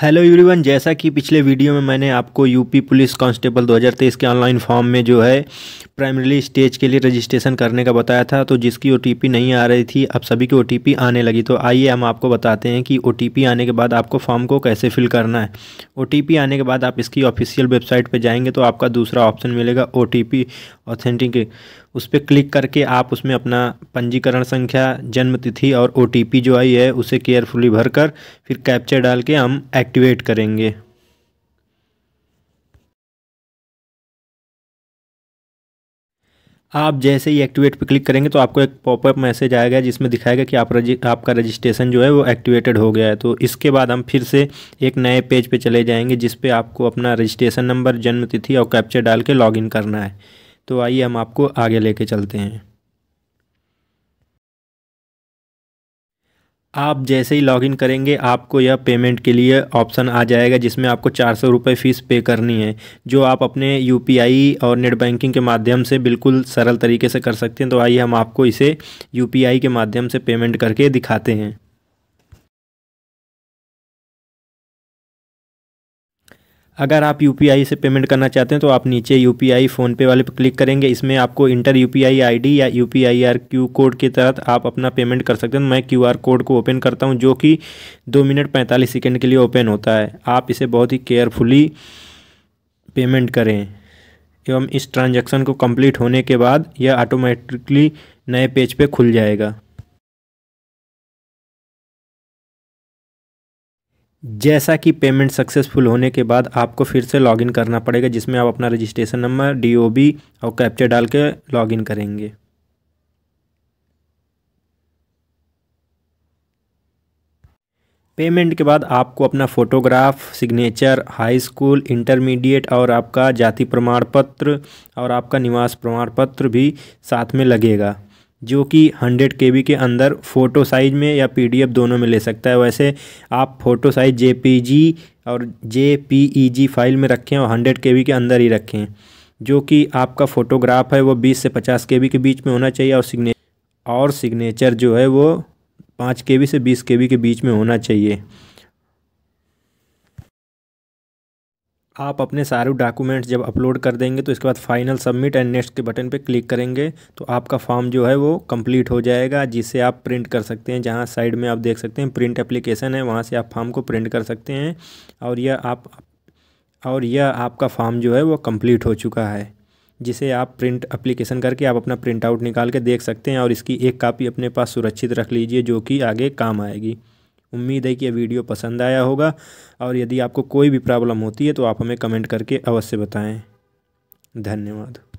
hello everyone जैसा कि पिछले वीडियो में मैंने आपको यूपी पुलिस कांस्टेबल 2023 के ऑनलाइन फॉर्म में जो है प्राइमरीली स्टेज के लिए रजिस्ट्रेशन करने का बताया था तो जिसकी ओ नहीं आ रही थी अब सभी की ओ आने लगी तो आइए हम आपको बताते हैं कि ओ आने के बाद आपको फॉर्म को कैसे फिल करना है ओ आने के बाद आप इसकी ऑफिशियल वेबसाइट पर जाएंगे तो आपका दूसरा ऑप्शन मिलेगा ओ ऑथेंटिक उस पर क्लिक करके आप उसमें अपना पंजीकरण संख्या जन्म तिथि और ओ जो आई है उसे केयरफुली भरकर फिर कैप्चर डाल के हम एक्टिवेट करेंगे आप जैसे ही एक्टिवेट पर क्लिक करेंगे तो आपको एक पॉपअप मैसेज आएगा जिसमें दिखाएगा कि आप रजि आपका रजिस्ट्रेशन जो है वो एक्टिवेटेड हो गया है तो इसके बाद हम फिर से एक नए पेज पे चले जाएंगे जिस पे आपको अपना रजिस्ट्रेशन नंबर जन्म तिथि और कैप्चर डाल के लॉग करना है तो आइए हम आपको आगे ले चलते हैं आप जैसे ही लॉगिन करेंगे आपको यह पेमेंट के लिए ऑप्शन आ जाएगा जिसमें आपको चार सौ रुपये फ़ीस पे करनी है जो आप अपने यूपीआई और नेट बैंकिंग के माध्यम से बिल्कुल सरल तरीके से कर सकते हैं तो आइए हम आपको इसे यूपीआई के माध्यम से पेमेंट करके दिखाते हैं अगर आप यू से पेमेंट करना चाहते हैं तो आप नीचे यू पी फ़ोनपे वाले पर क्लिक करेंगे इसमें आपको इंटर यू पी आई या यू पी क्यू कोड के तहत आप अपना पेमेंट कर सकते हैं मैं क्यू कोड को ओपन करता हूँ जो कि दो मिनट पैंतालीस सेकेंड के लिए ओपन होता है आप इसे बहुत ही केयरफुली पेमेंट करें एवं इस ट्रांजेक्शन को कम्प्लीट होने के बाद यह ऑटोमेटिकली नए पेज पे खुल जाएगा जैसा कि पेमेंट सक्सेसफुल होने के बाद आपको फिर से लॉगिन करना पड़ेगा जिसमें आप अपना रजिस्ट्रेशन नंबर डीओबी और कैप्चर डाल के लॉगिन करेंगे पेमेंट के बाद आपको अपना photograph signature high school intermediate और आपका जाति प्रमाण पत्र और आपका निवास प्रमाण पत्र भी साथ में लगेगा जो कि 100 के के अंदर फ़ोटो साइज़ में या पीडीएफ दोनों में ले सकता है वैसे आप फ़ोटो साइज़ जे और जे फाइल e में रखें और 100 के के अंदर ही रखें जो कि आपका फ़ोटोग्राफ है वो 20 से 50 के के बीच में होना चाहिए और सिग्ने और सिग्नेचर जो है वो पाँच के से बीस के के बीच में होना चाहिए आप अपने सारे डॉक्यूमेंट्स जब अपलोड कर देंगे तो इसके बाद फाइनल सबमिट एंड नेक्स्ट के बटन पे क्लिक करेंगे तो आपका फॉर्म जो है वो कंप्लीट हो जाएगा जिसे आप प्रिंट कर सकते हैं जहाँ साइड में आप देख सकते हैं प्रिंट एप्लीकेशन है वहाँ से आप फॉर्म को प्रिंट कर सकते हैं और यह आप और यह आपका फॉर्म जो है वो कम्प्लीट हो चुका है जिसे आप प्रिंट अप्लीकेशन करके आप अपना प्रिंट आउट निकाल के देख सकते हैं और इसकी एक कापी अपने पास सुरक्षित रख लीजिए जो कि आगे काम आएगी उम्मीद है कि यह वीडियो पसंद आया होगा और यदि आपको कोई भी प्रॉब्लम होती है तो आप हमें कमेंट करके अवश्य बताएँ धन्यवाद